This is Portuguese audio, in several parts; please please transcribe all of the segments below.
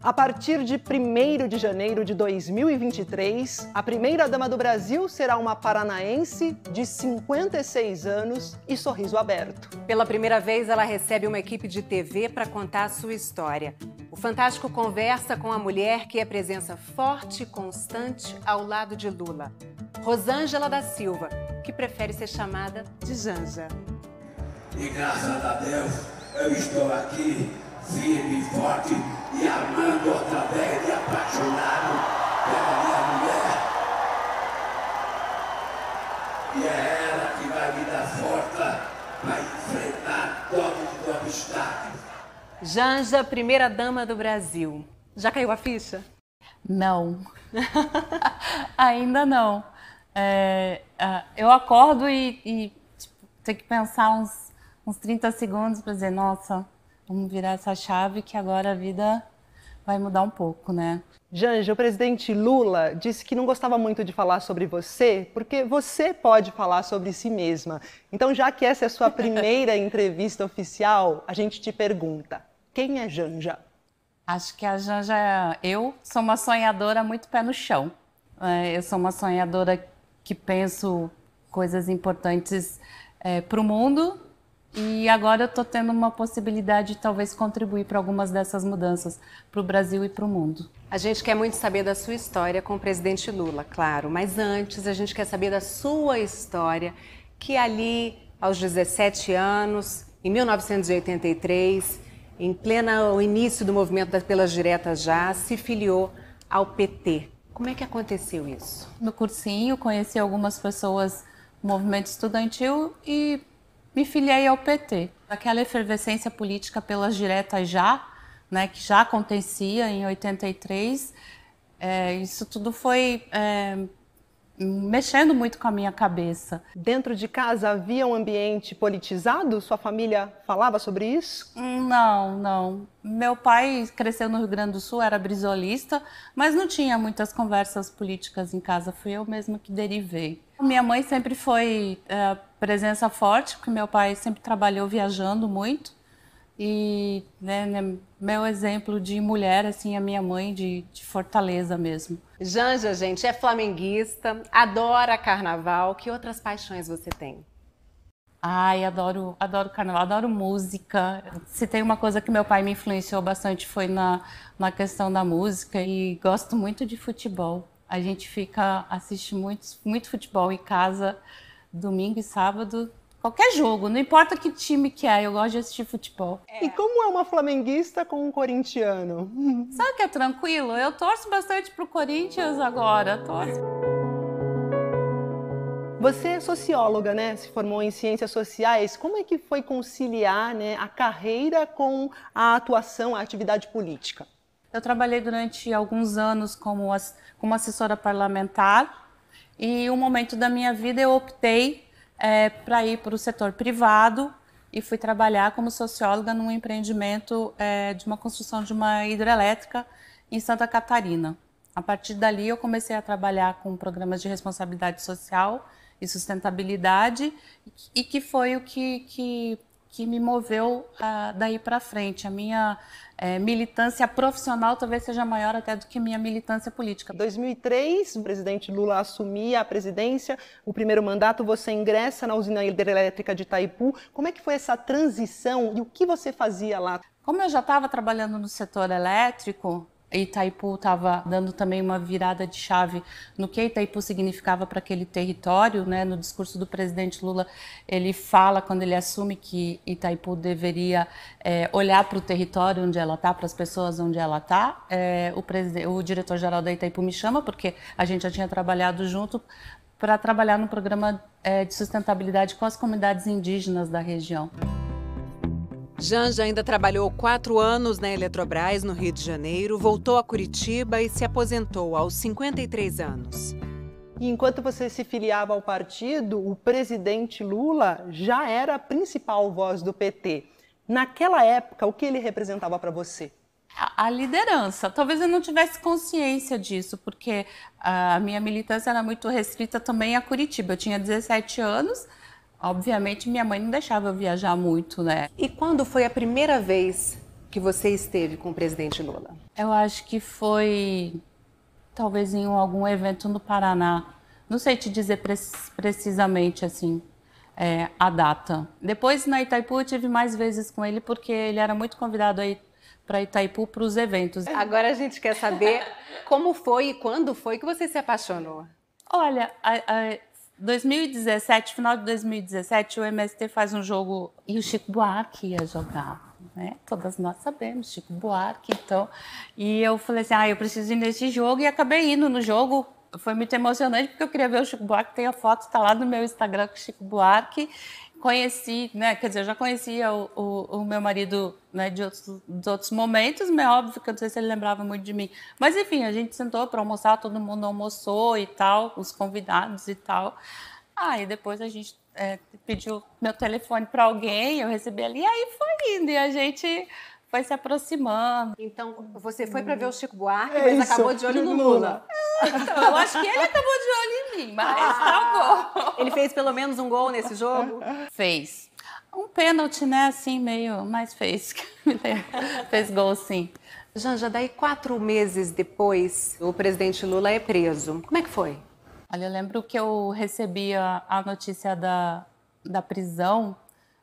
A partir de 1 de janeiro de 2023, a primeira-dama do Brasil será uma paranaense de 56 anos e sorriso aberto. Pela primeira vez, ela recebe uma equipe de TV para contar a sua história. O Fantástico conversa com a mulher que é presença forte e constante ao lado de Lula, Rosângela da Silva, que prefere ser chamada de Janja. E graças a Deus, eu estou aqui firme e forte me amando outra vez, me apaixonado pela minha mulher. E é ela que vai me dar força para enfrentar todos os obstáculos. Janja, primeira dama do Brasil. Já caiu a ficha? Não. Ainda não. É, eu acordo e, e tipo, tenho que pensar uns, uns 30 segundos para dizer, nossa, Vamos virar essa chave que agora a vida vai mudar um pouco, né? Janja, o presidente Lula disse que não gostava muito de falar sobre você, porque você pode falar sobre si mesma. Então, já que essa é a sua primeira entrevista oficial, a gente te pergunta: quem é Janja? Acho que a Janja, é, eu sou uma sonhadora muito pé no chão. É, eu sou uma sonhadora que penso coisas importantes é, para o mundo e agora eu estou tendo uma possibilidade de talvez contribuir para algumas dessas mudanças para o Brasil e para o mundo. A gente quer muito saber da sua história com o presidente Lula, claro, mas antes a gente quer saber da sua história, que ali aos 17 anos, em 1983, em pleno início do movimento pelas diretas já, se filiou ao PT. Como é que aconteceu isso? No cursinho, conheci algumas pessoas do movimento estudantil e me filiei ao PT. Aquela efervescência política pelas diretas já, né, que já acontecia em 83, é, isso tudo foi é, mexendo muito com a minha cabeça. Dentro de casa havia um ambiente politizado? Sua família falava sobre isso? Hum, não, não. Meu pai cresceu no Rio Grande do Sul, era brisolista, mas não tinha muitas conversas políticas em casa, fui eu mesma que derivei. Minha mãe sempre foi é, presença forte, porque meu pai sempre trabalhou viajando muito. E né, né meu exemplo de mulher, assim, a é minha mãe de, de, Fortaleza mesmo. Janja, gente, é flamenguista, adora carnaval. Que outras paixões você tem? Ai, adoro, adoro carnaval, adoro música. Se tem uma coisa que meu pai me influenciou bastante foi na, na questão da música e gosto muito de futebol. A gente fica assiste muito, muito futebol em casa, domingo e sábado. Qualquer jogo, não importa que time que é, eu gosto de assistir futebol. É. E como é uma flamenguista com um corintiano? Sabe que é tranquilo? Eu torço bastante pro Corinthians agora, torço. Você é socióloga, né? Se formou em ciências sociais. Como é que foi conciliar né, a carreira com a atuação, a atividade política? Eu trabalhei durante alguns anos como, como assessora parlamentar e um momento da minha vida eu optei é, para ir para o setor privado e fui trabalhar como socióloga num empreendimento é, de uma construção de uma hidrelétrica em Santa Catarina. A partir dali eu comecei a trabalhar com programas de responsabilidade social e sustentabilidade e que foi o que, que que me moveu ah, daí para frente. A minha eh, militância profissional talvez seja maior até do que minha militância política. Em 2003, o presidente Lula assumia a presidência, o primeiro mandato você ingressa na usina hidrelétrica de Itaipu. Como é que foi essa transição e o que você fazia lá? Como eu já estava trabalhando no setor elétrico, Itaipu estava dando também uma virada de chave no que Itaipu significava para aquele território, né? No discurso do presidente Lula, ele fala quando ele assume que Itaipu deveria é, olhar para o território onde ela está, para as pessoas onde ela está. É, o, o diretor-geral da Itaipu me chama porque a gente já tinha trabalhado junto para trabalhar no programa é, de sustentabilidade com as comunidades indígenas da região. Janja ainda trabalhou quatro anos na Eletrobras, no Rio de Janeiro, voltou a Curitiba e se aposentou aos 53 anos. E enquanto você se filiava ao partido, o presidente Lula já era a principal voz do PT. Naquela época, o que ele representava para você? a liderança. Talvez eu não tivesse consciência disso, porque ah, a minha militância era muito restrita também a Curitiba. Eu tinha 17 anos Obviamente, minha mãe não deixava eu viajar muito, né? E quando foi a primeira vez que você esteve com o presidente Lula? Eu acho que foi talvez em algum evento no Paraná. Não sei te dizer pre precisamente assim é, a data. Depois na Itaipu eu tive mais vezes com ele porque ele era muito convidado aí para Itaipu para os eventos. É. Agora a gente quer saber como foi e quando foi que você se apaixonou. Olha, a, a, 2017, final de 2017, o MST faz um jogo e o Chico Buarque ia jogar. Né? Todas nós sabemos, Chico Buarque, então. E eu falei assim: ah, eu preciso ir nesse jogo, e acabei indo no jogo. Foi muito emocionante, porque eu queria ver o Chico Buarque, tem a foto, está lá no meu Instagram com o Chico Buarque conheci, né, quer dizer, eu já conhecia o, o, o meu marido né, de, outros, de outros momentos, mas é óbvio que eu não sei se ele lembrava muito de mim. Mas enfim, a gente sentou para almoçar, todo mundo almoçou e tal, os convidados e tal. Aí ah, depois a gente é, pediu meu telefone para alguém, eu recebi ali, aí foi indo, e a gente foi se aproximando. Então, você foi para ver o Chico Buarque, é mas isso. acabou de olho no Lula. Lula. É, então, eu acho que ele acabou de olho mas ah. Ele fez pelo menos um gol nesse jogo? fez. Um pênalti, né? Assim, meio. Mas fez. fez gol, sim. Janja, daí quatro meses depois, o presidente Lula é preso. Como é que foi? Olha, eu lembro que eu recebia a notícia da, da prisão,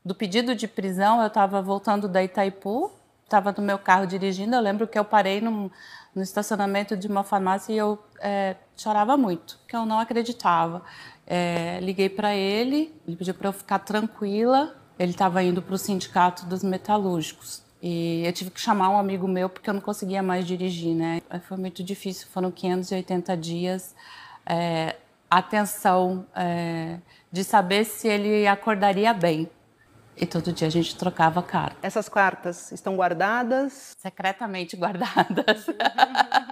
do pedido de prisão. Eu estava voltando da Itaipu, estava no meu carro dirigindo. Eu lembro que eu parei num, no estacionamento de uma farmácia e eu é, chorava muito, que eu não acreditava. É, liguei para ele, ele pediu para eu ficar tranquila. Ele estava indo para o sindicato dos metalúrgicos. E eu tive que chamar um amigo meu porque eu não conseguia mais dirigir, né? Foi muito difícil, foram 580 dias. É, atenção é, de saber se ele acordaria bem. E todo dia a gente trocava carta. Essas cartas estão guardadas? Secretamente guardadas.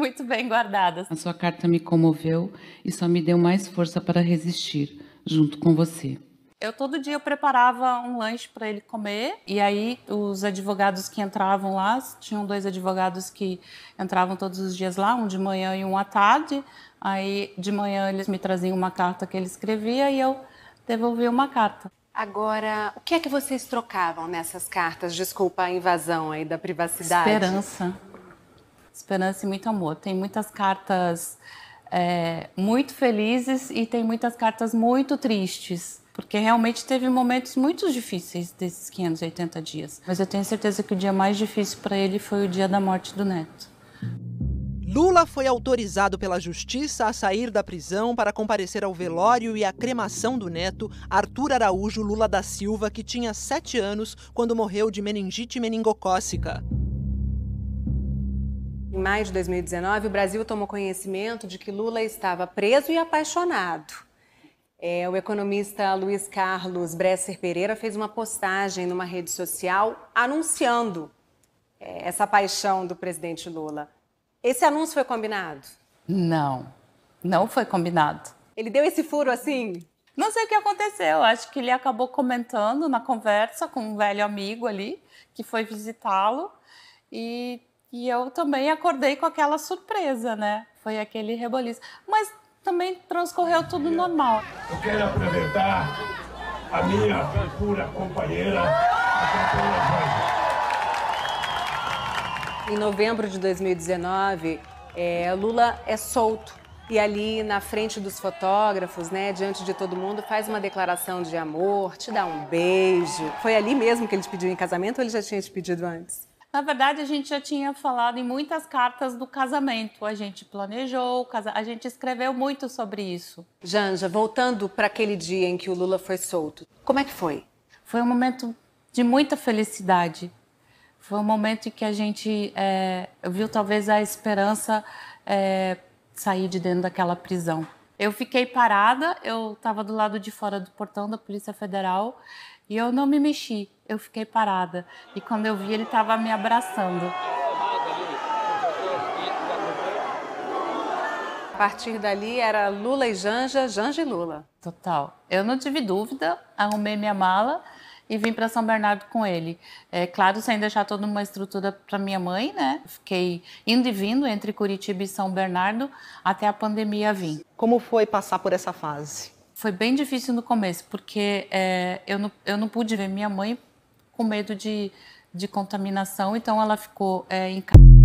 muito bem guardadas. A sua carta me comoveu e só me deu mais força para resistir, junto com você. Eu todo dia eu preparava um lanche para ele comer e aí os advogados que entravam lá, tinham dois advogados que entravam todos os dias lá, um de manhã e um à tarde. Aí de manhã eles me traziam uma carta que ele escrevia e eu devolvia uma carta. Agora, o que é que vocês trocavam nessas cartas? Desculpa a invasão aí da privacidade. Esperança. Esperança e muito amor. Tem muitas cartas é, muito felizes e tem muitas cartas muito tristes. Porque realmente teve momentos muito difíceis desses 580 dias. Mas eu tenho certeza que o dia mais difícil para ele foi o dia da morte do neto. Lula foi autorizado pela justiça a sair da prisão para comparecer ao velório e à cremação do neto, Arthur Araújo Lula da Silva, que tinha sete anos quando morreu de meningite meningocócica. Em maio de 2019, o Brasil tomou conhecimento de que Lula estava preso e apaixonado. É, o economista Luiz Carlos Bresser Pereira fez uma postagem numa rede social anunciando é, essa paixão do presidente Lula. Esse anúncio foi combinado? Não, não foi combinado. Ele deu esse furo assim? Não sei o que aconteceu. Acho que ele acabou comentando na conversa com um velho amigo ali que foi visitá-lo e e eu também acordei com aquela surpresa, né? Foi aquele reboliço. Mas também transcorreu tudo normal. Eu quero apresentar a minha futura companheira, a Em novembro de 2019, é, Lula é solto e ali na frente dos fotógrafos, né, diante de todo mundo, faz uma declaração de amor, te dá um beijo. Foi ali mesmo que ele te pediu em casamento ou ele já tinha te pedido antes? Na verdade, a gente já tinha falado em muitas cartas do casamento. A gente planejou, a gente escreveu muito sobre isso. Janja, voltando para aquele dia em que o Lula foi solto, como é que foi? Foi um momento de muita felicidade. Foi um momento em que a gente é, viu talvez a esperança é, sair de dentro daquela prisão. Eu fiquei parada, eu estava do lado de fora do portão da Polícia Federal e eu não me mexi, eu fiquei parada. E quando eu vi, ele estava me abraçando. A partir dali era Lula e Janja, Janja e Lula. Total. Eu não tive dúvida, arrumei minha mala e vim para São Bernardo com ele. É claro, sem deixar toda uma estrutura para minha mãe, né? Fiquei indo e vindo entre Curitiba e São Bernardo até a pandemia vir. Como foi passar por essa fase? foi bem difícil no começo, porque é, eu, não, eu não pude ver minha mãe com medo de, de contaminação, então ela ficou é, em casa.